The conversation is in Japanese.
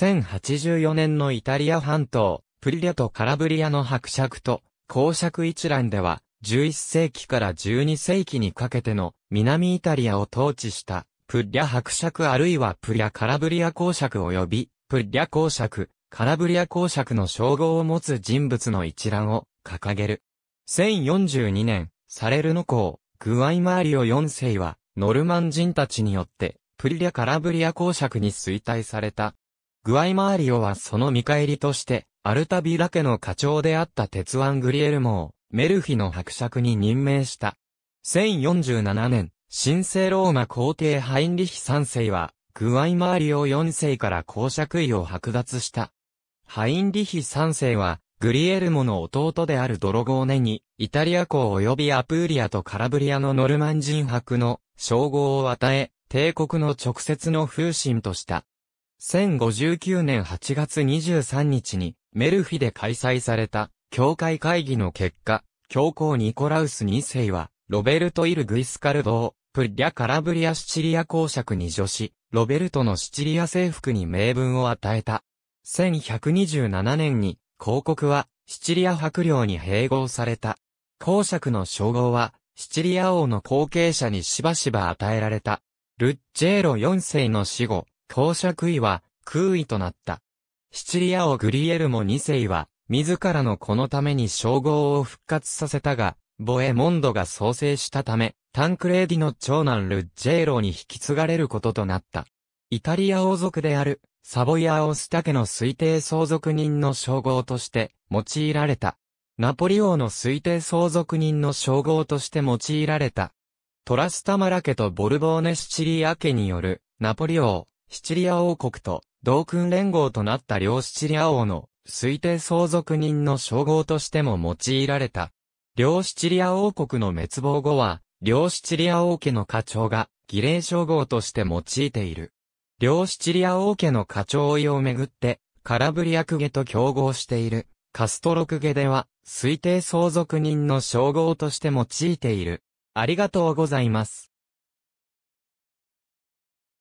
1084年のイタリア半島、プリリアとカラブリアの伯爵と、公爵一覧では、11世紀から12世紀にかけての南イタリアを統治したプリア伯爵あるいはプリアカラブリア公爵及びプリア公爵、カラブリア公爵の称号を持つ人物の一覧を掲げる。1042年、サレルノ公、グアイマーリオ4世はノルマン人たちによってプリア・カラブリア公爵に衰退された。グアイマーリオはその見返りとして、アルタビラ家の課長であった鉄腕グリエルモを、メルフィの伯爵に任命した。1047年、神聖ローマ皇帝ハインリヒ3世は、グアイマーリオ4世から公爵位を剥奪した。ハインリヒ3世は、グリエルモの弟であるドロゴーネに、イタリア公及びアプーリアとカラブリアのノルマン人伯の称号を与え、帝国の直接の風神とした。1059年8月23日にメルフィで開催された教会会議の結果、教皇ニコラウス2世はロベルト・イル・グイスカルドをプリャ・カラブリア・シチリア公爵に助し、ロベルトのシチリア征服に名分を与えた。1127年に広告はシチリア伯領に併合された。公爵の称号はシチリア王の後継者にしばしば与えられた。ルッジェーロ4世の死後、公爵位は、空位となった。シチリア王グリエルモ2世は、自らのこのために称号を復活させたが、ボエモンドが創生したため、タンクレーディの長男ルッジェーロに引き継がれることとなった。イタリア王族である、サボイアオスタ家の推定相続人の称号として用いられた。ナポリ王の推定相続人の称号として用いられた。トラスタマラ家とボルボーネ・シチリア家によるナポリ王、シチリア王国と同君連合となった両シチリア王の推定相続人の称号としても用いられた。両シチリア王国の滅亡後は、両シチリア王家の課長が儀礼称号として用いている。両シチリア王家の課長をいをめぐって、カラブリアクゲと競合している、カストロクゲでは、推定相続人の称号として用いている。ありがとうございます。